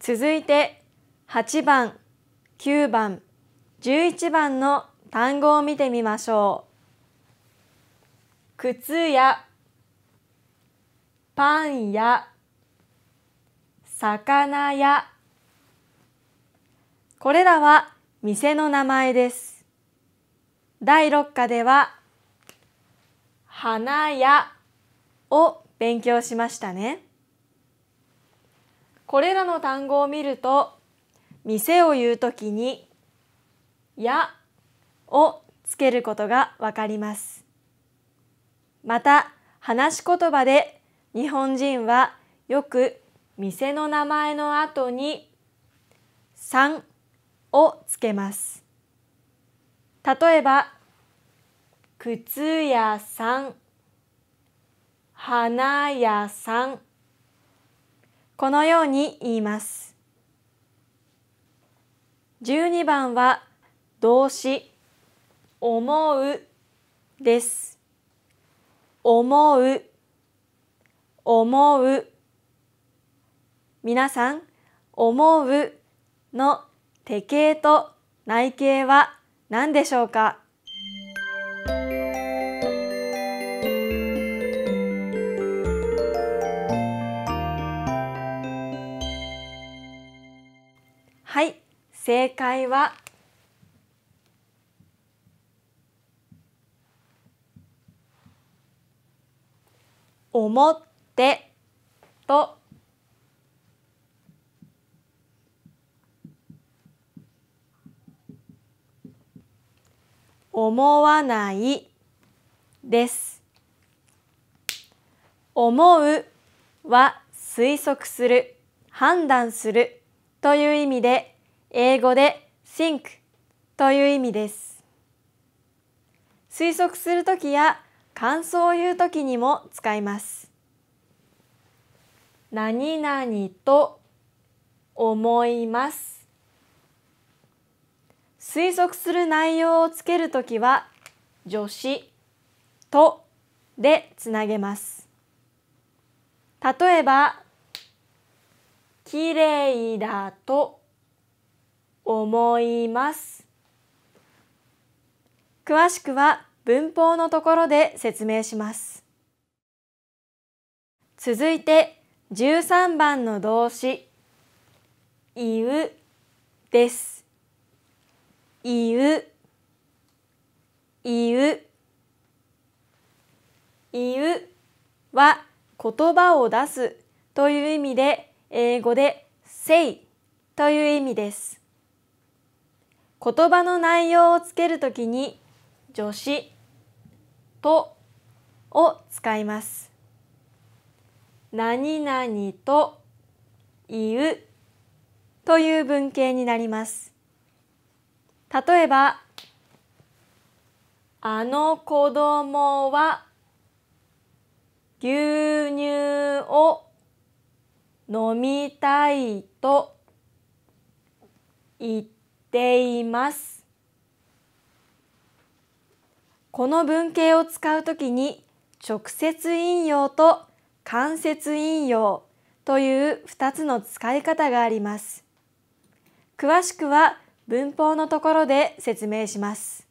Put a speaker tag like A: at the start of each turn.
A: 続いて8番9番11番の単語を見てみましょう靴やパンや魚やこれらは店の名前です第6課では花屋を勉強しましたね。これらの単語を見ると店を言うときに「や」をつけることがわかります。また話し言葉で日本人はよく店の名前の後に「さん」をつけます。例えば「靴屋さん」「花屋さん」このように言います。12番は動詞「思う」です。思う思う皆さん「思う」の手形と内形は何でしょうか正解は「思って」と「思わない」です。思うは推測する判断するという意味で英語で think という意味です。推測するときや感想を言うときにも使います。何々と思います。推測する内容をつけるときは助詞とでつなげます。例えば、きれいだと思います。詳しくは文法のところで説明します。続いて13番の動詞「いう」です。いういういうは言葉を出すという意味で英語で「say」という意味です。言葉の内容をつけるときに助詞とを使います。何々と言うという文型になります。例えば、あの子供は牛乳を飲みたいと言ってています。この文型を使うときに直接引用と間接引用という2つの使い方があります。詳しくは文法のところで説明します。